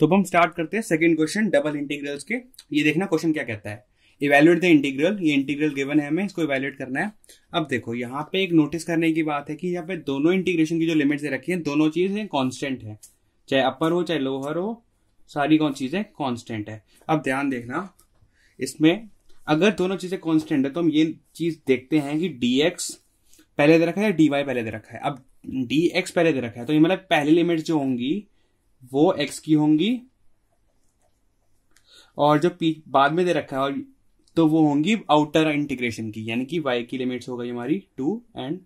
तो अब हम स्टार्ट करते हैं सेकंड क्वेश्चन डबल इंटीग्रल्स के ये देखना क्वेश्चन क्या कहता है इवेल्युएट द इंटीग्रल ये इंटीग्रल गिवन है हमें इसको इवेल्युएट करना है अब देखो यहाँ पे एक नोटिस करने की बात है कि यहाँ पे दोनों इंटीग्रेशन की जो लिमिट्स दे रखी है दोनों चीजें कॉन्स्टेंट है चाहे अपर हो चाहे लोअर हो सारी कौन चीजें कॉन्स्टेंट है अब ध्यान देखना इसमें अगर दोनों चीजें कॉन्स्टेंट है तो हम ये चीज देखते हैं कि डी पहले दे रखा है डी पहले दे रखा है अब डी पहले दे रखा है तो ये मतलब पहली लिमिट जो होंगी वो एक्स की होंगी और जो पी बाद में दे रखा है तो वो होंगी आउटर इंटीग्रेशन की यानी कि वाई की लिमिट्स हो गई हमारी two and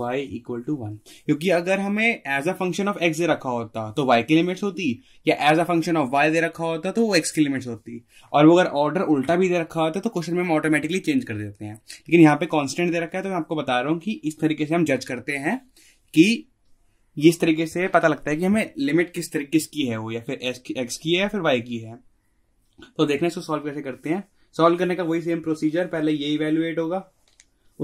y equal to one क्योंकि अगर हमें as a function of x दे रखा होता तो y की लिमिट्स होती या as a function of y दे रखा होता तो वो x की लिमिट्स होती और वो अगर ऑर्डर उल्टा भी दे रखा होता तो क्वेश्चन में हम ऑटोमेटिकली चेंज कर देते हैं लेकिन यहाँ पे कॉन्स्टेंट दे रखा है तो मैं आपको बता रहा हूँ कि इस तरीके से हम जज करते हैं कि ये इस तरीके से पता लगता है कि हमें लिमिट किस तरीके किसकी है वो या फिर की एक्स की है या फिर वाई की है तो देखने इसको सॉल्व कैसे करते हैं सॉल्व करने का वही सेम प्रोसीजर पहले ये इवेल्युएट होगा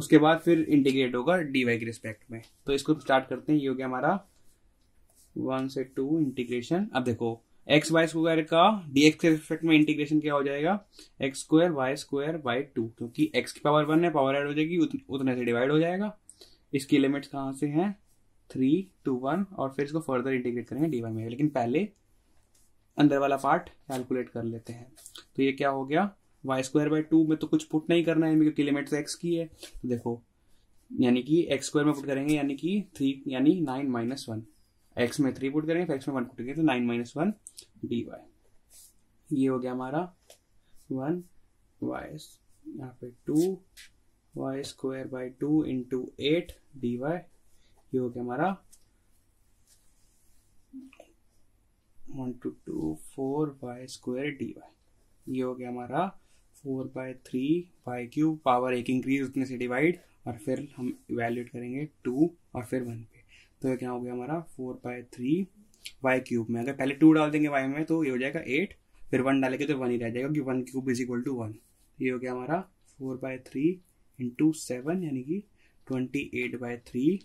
उसके बाद फिर इंटीग्रेट होगा डी वाई के रिस्पेक्ट में तो इसको स्टार्ट करते हैं ये हो गया हमारा वन से टू इंटीग्रेशन अब देखो एक्स वाई स्क्वायर का डी एक्स के रिस्पेक्ट में इंटीग्रेशन क्या हो जाएगा X square Y square by two क्योंकि एक्स की पावर वन है पावर एड हो जाएगी उतने से डिवाइड हो जाएगा इसकी लिमिट्स कहाँ से हैं थ्री टू वन और फिर इसको फर्दर इंटीग्रेट करेंगे डी वाई में लेकिन पहले अंदर वाला पार्ट कैलकुलेट कर लेते हैं तो ये क्या हो गया वाई स्क्वायर बाई टू में तो कुछ पुट नहीं करना है क्योंकि लिमिट तो एक्स की है तो देखो यानी कि एक्स स्क्वायर में पुट करेंगे यानी कि थ्री यानी नाइन माइनस वन एक्स में थ्री पुट करेंगे एक्स में वन पुट करेंगे तो nine minus one d y ये हो गया हमारा वन वाई यहाँ पे two y square by two into eight d y ये हो गया हमारा one two two four by square d y ये हो गया हमारा four by three by cube power एक इंक्रीज उतने से डिवाइड और फिर हम इवेल्यूट करेंगे टू और फिर वन पे तो ये क्या हो गया हमारा four by three y cube में अगर पहले टू डाल देंगे वाई में तो ये हो जाएगा एट फिर वन डालेंगे तो वन ही रह जाएगा क्योंकि one cube is equal to one ये हो गया हमारा four by three into seven यानी कि twenty eight by three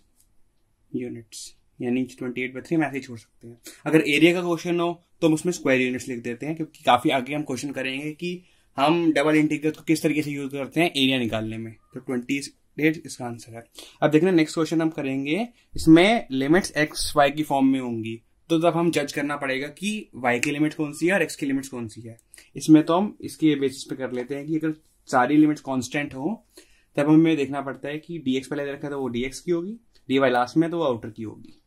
units यानी ट्वेंटी एट बाई थ्री हम ऐसे ही छोड़ सकते हैं अगर एरिया का क्वेश्चन हो तो हम उसमें स्क्वायर यूनिट्स लिख देते हैं क्योंकि काफी आगे हम क्वेश्चन करेंगे कि हम डबल इंटीग्रल को किस तरीके से यूज करते हैं एरिया निकालने में तो ट्वेंटी एट इसका आंसर है अब देखना नेक्स्ट क्वेश्चन हम करेंगे इसमें लिमिट्स एक्स वाई की फॉर्म में होंगी तो तब हम जज करना पड़ेगा कि वाई की लिमिट कौन सी है और एक्स की लिमिट्स कौन सी है इसमें तो हम इसके बेसिस पे कर लेते हैं कि अगर सारी लिमिट्स कॉन्स्टेंट हो तब हमें देखना पड़ता है कि डी एक्स पहले रखा था वो डीएक्स की होगी डी वाई लास्ट में तो वो आउटर की होगी